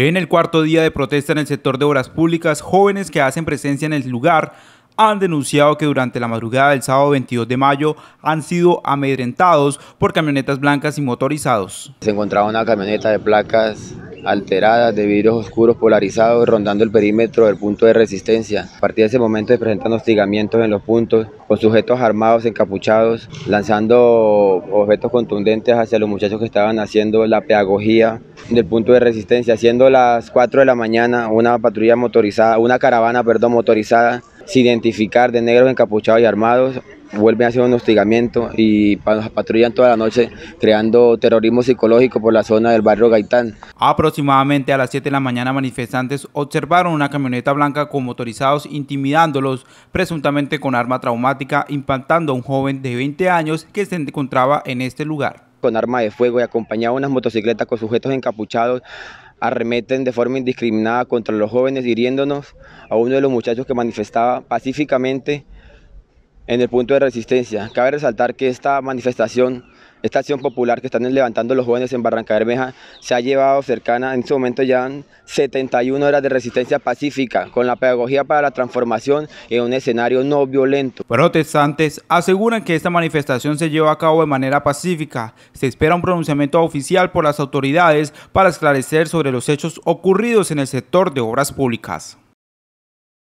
En el cuarto día de protesta en el sector de obras públicas, jóvenes que hacen presencia en el lugar han denunciado que durante la madrugada del sábado 22 de mayo han sido amedrentados por camionetas blancas y motorizados. Se encontraba una camioneta de placas alteradas de vidrios oscuros polarizados rondando el perímetro del punto de resistencia. A partir de ese momento se presentan hostigamientos en los puntos con sujetos armados encapuchados lanzando objetos contundentes hacia los muchachos que estaban haciendo la pedagogía del punto de resistencia, siendo las 4 de la mañana una patrulla motorizada, una caravana, perdón, motorizada sin identificar de negros encapuchados y armados vuelven a hacer un hostigamiento y nos patrullan toda la noche creando terrorismo psicológico por la zona del barrio Gaitán. Aproximadamente a las 7 de la mañana manifestantes observaron una camioneta blanca con motorizados intimidándolos presuntamente con arma traumática impactando a un joven de 20 años que se encontraba en este lugar. Con arma de fuego y de unas motocicletas con sujetos encapuchados arremeten de forma indiscriminada contra los jóvenes hiriéndonos a uno de los muchachos que manifestaba pacíficamente en el punto de resistencia. Cabe resaltar que esta manifestación, esta acción popular que están levantando los jóvenes en Barranca Bermeja, se ha llevado cercana, en su este momento ya 71 horas de resistencia pacífica, con la pedagogía para la transformación en un escenario no violento. Protestantes aseguran que esta manifestación se lleva a cabo de manera pacífica. Se espera un pronunciamiento oficial por las autoridades para esclarecer sobre los hechos ocurridos en el sector de obras públicas.